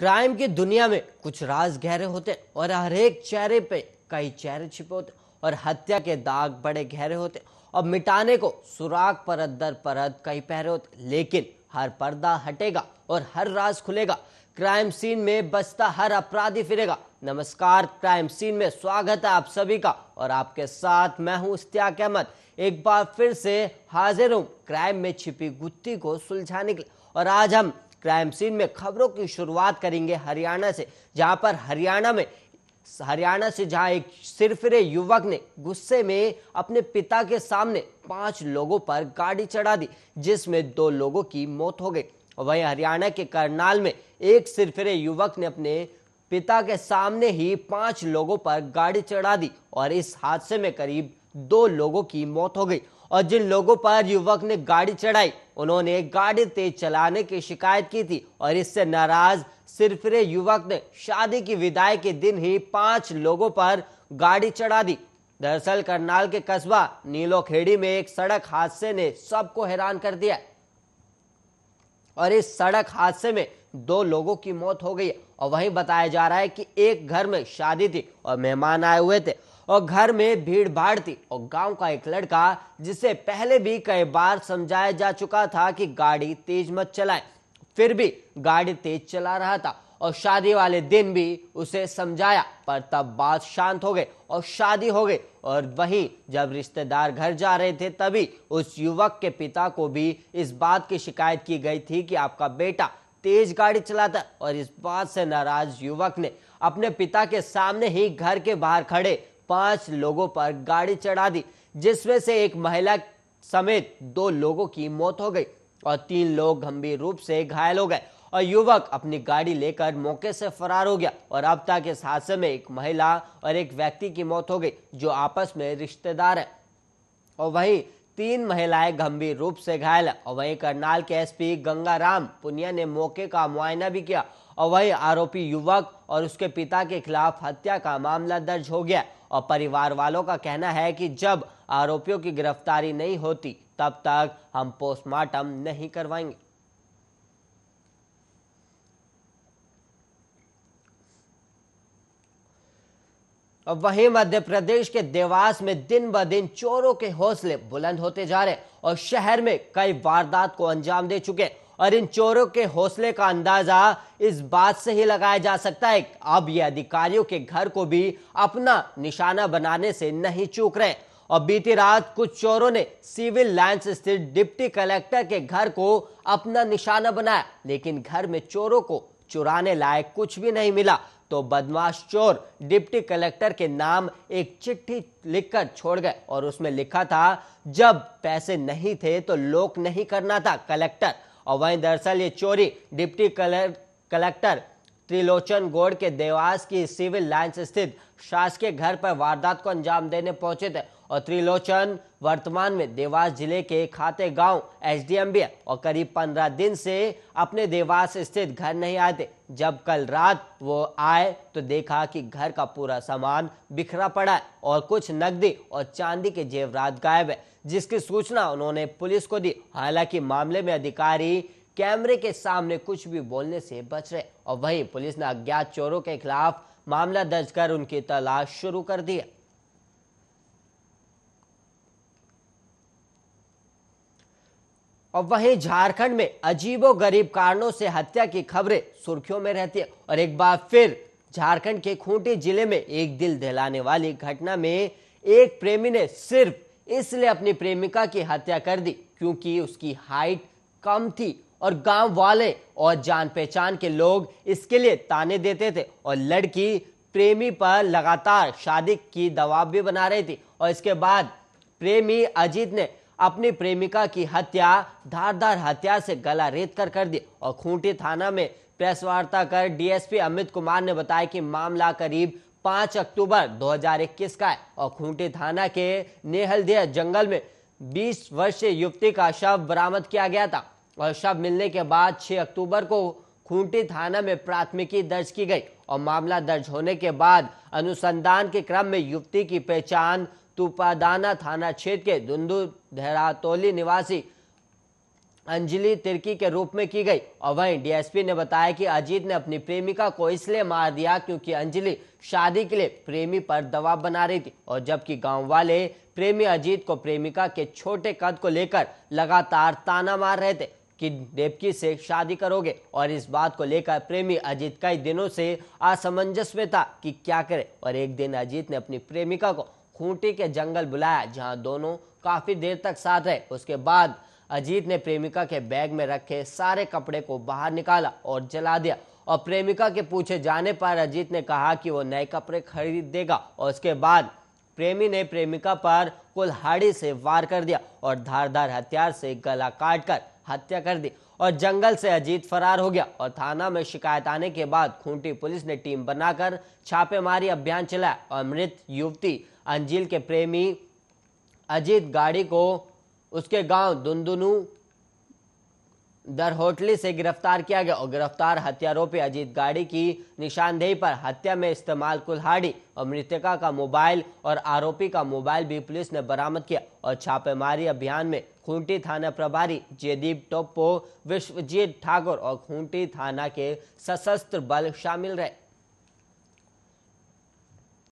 crime की दुनिया में कुछ राज गहरे होते और हर एक चेहरे पे कई चेहरे छिपे होते और हत्या के दाग बड़े गहरे होते और मिटाने को सुराग परत दर परत कई पहरे होते लेकिन हर पर्दा हटेगा और हर राज खुलेगा क्राइम सीन में बसता हर अपराधी फिरेगा नमस्कार क्राइम सीन में स्वागत है आप सभी का और आपके साथ मैं हूं इश्तियाक अहमद एक बार फिर से हाजिर हूं क्राइम में छिपी गुत्थी को सुलझाने के लिए और आज हम क्राइम सीन में खबरों की शुरुआत करेंगे हरियाणा से जहां पर हरियाणा में हरियाणा से जहां एक सिरफिरे युवक ने गुस्से में अपने पिता के सामने पांच लोगों पर गाड़ी चढ़ा दी जिसमें दो लोगों की मौत हो गई वहीं हरियाणा के करनाल में एक सिरफिरे युवक ने अपने पिता के सामने ही पांच लोगों पर गाड़ी चढ़ा दी और इस हादसे में करीब दो लोगों की मौत हो गई और जिन लोगों पर युवक ने गाड़ी चढ़ाई उन्होंने गाड़ी तेज चलाने की शिकायत की थी और इससे नाराज सिरफिरे युवक ने शादी की विदाई के दिन ही पांच लोगों पर गाड़ी चढ़ा दी दरअसल करनाल के कस्बा नीलोखेड़ी में एक सड़क हादसे ने सबको हैरान कर दिया और इस सड़क हादसे में दो लोगों की मौत हो गई और वहीं बताया जा रहा है कि एक घर में शादी थी और मेहमान आए हुए थे और घर में भीड़ भाड़ थी और गांव का एक लड़का जिसे पहले भी कई बार समझाया जा चुका था कि गाड़ी तेज मत चलाए फिर भी गाड़ी तेज चला रहा था और शादी वाले दिन भी उसे समझाया पर तब बात शांत हो गई और शादी हो गई और वहीं जब रिश्तेदार घर जा रहे थे तभी उस युवक के पिता को भी इस बात की शिकायत की गई थी कि आपका बेटा तेज गाड़ी चलाता और इस बात से नाराज युवक ने अपने पिता के सामने ही घर के बाहर खड़े पांच लोगों पर गाड़ी चढ़ा दी जिसमें से एक महिला समेत दो लोगों की मौत हो गई और तीन लोग गंभीर रूप से घायल हो गए और युवक अपनी गाड़ी लेकर मौके से फरार हो गया और अब तक इस हादसे में एक महिला और एक व्यक्ति की मौत हो गई जो आपस में रिश्तेदार है और वही तीन महिलाएं गंभीर रूप से घायल है और वहीं करनाल के एसपी गंगाराम पुनिया ने मौके का मुआयना भी किया और वहीं आरोपी युवक और उसके पिता के खिलाफ हत्या का मामला दर्ज हो गया और परिवार वालों का कहना है कि जब आरोपियों की गिरफ्तारी नहीं होती तब तक हम पोस्टमार्टम नहीं करवाएंगे वहीं मध्य प्रदेश के देवास में दिन ब दिन चोरों के हौसले बुलंद होते जा रहे और शहर में कई वारदात को अंजाम दे चुके और इन चोरों के हौसले का अंदाजा इस बात से ही लगाया जा सकता है अब ये अधिकारियों के घर को भी अपना निशाना बनाने से नहीं चूक रहे और बीती रात कुछ चोरों ने सिविल लाइन्स स्थित डिप्टी कलेक्टर के घर को अपना निशाना बनाया लेकिन घर में चोरों को चुराने लायक कुछ भी नहीं मिला तो बदमाश चोर डिप्टी कलेक्टर के नाम एक चिट्ठी लिखकर छोड़ गए और उसमें लिखा था जब पैसे नहीं थे तो लोक नहीं करना था कलेक्टर और वहीं दरअसल ये चोरी डिप्टी कलेक्टर त्रिलोचन गौड़ के देवास की सिविल लाइन्स स्थित शासकीय घर पर वारदात को अंजाम देने पहुंचे थे और त्रिलोचन वर्तमान में देवास जिले के खाते गांव एस भी और करीब पंद्रह दिन से अपने देवास स्थित घर नहीं आए थे जब कल रात वो आए तो देखा कि घर का पूरा सामान बिखरा पड़ा है और कुछ नकदी और चांदी के जेवरात गायब है जिसकी सूचना उन्होंने पुलिस को दी हालांकि मामले में अधिकारी कैमरे के सामने कुछ भी बोलने से बच रहे और वहीं पुलिस ने अज्ञात चोरों के खिलाफ मामला दर्ज कर उनकी तलाश शुरू कर दी और वहीं झारखंड में अजीबोगरीब गरीब कारणों से हत्या की खबरें सुर्खियों में रहती है और एक बार फिर झारखंड के खूंटी जिले में एक दिल दहलाने वाली घटना में एक प्रेमी ने सिर्फ इसलिए अपनी प्रेमिका की हत्या कर दी क्योंकि उसकी हाइट कम थी और गांव वाले और जान पहचान के लोग इसके लिए ताने देते थे और लड़की प्रेमी पर लगातार शादी की दबाव भी बना रही थी और इसके बाद प्रेमी अजीत ने अपनी प्रेमिका की हत्या धारदार हत्या से गला रेत कर कर दी और खूंटी थाना में प्रेस वार्ता कर डीएसपी अमित कुमार ने बताया कि मामला करीब 5 अक्टूबर 2021 का है और खूंटी थाना के नेहलदेह जंगल में 20 वर्षीय युवती का शव बरामद किया गया था और शव मिलने के बाद 6 अक्टूबर को खूंटी थाना में प्राथमिकी दर्ज की गई और मामला दर्ज होने के बाद अनुसंधान के क्रम में युवती की पहचान तुपादाना थाना क्षेत्र के धुंधु देहरातोली निवासी अंजलि तिर्की के रूप में की गई और वहीं डीएसपी ने बताया कि अजीत ने अपनी प्रेमिका को इसलिए मार दिया क्योंकि अंजलि शादी के लिए प्रेमी पर दबाव बना रही थी और जबकि गांव वाले प्रेमी अजीत को प्रेमिका के छोटे कद को लेकर लगातार ताना मार रहे थे कि देवकी से शादी करोगे और इस बात को लेकर प्रेमी अजीत कई दिनों से असमंजस में था कि क्या करे और एक दिन अजीत ने अपनी प्रेमिका को खूंटी के जंगल बुलाया जहां दोनों काफी देर तक साथ रहे उसके बाद अजीत ने प्रेमिका के बैग में रखे सारे कपड़े को बाहर निकाला और जला दिया और प्रेमिका के पूछे जाने पर अजीत ने कहा कि वो नए कपड़े खरीद देगा और उसके बाद प्रेमी ने प्रेमिका पर कुल्हाड़ी से वार कर दिया और धारदार हथियार से गला काट कर हत्या कर दी और जंगल से अजीत फरार हो गया और थाना में शिकायत आने के बाद खूंटी पुलिस ने टीम बनाकर छापेमारी अभियान चलाया और मृत युवती अंजील के प्रेमी अजीत गाड़ी को उसके गांव दुनदुनू होटली से गिरफ्तार किया गया और गिरफ्तार हत्यारोपी अजीत गाड़ी की निशानदेही पर हत्या में इस्तेमाल कुल्हाड़ी और मृतका का मोबाइल और आरोपी का मोबाइल भी पुलिस ने बरामद किया और छापेमारी अभियान में खूंटी थाना प्रभारी जयदीप टोप्पो विश्वजीत ठाकुर और खूंटी थाना के सशस्त्र बल शामिल रहे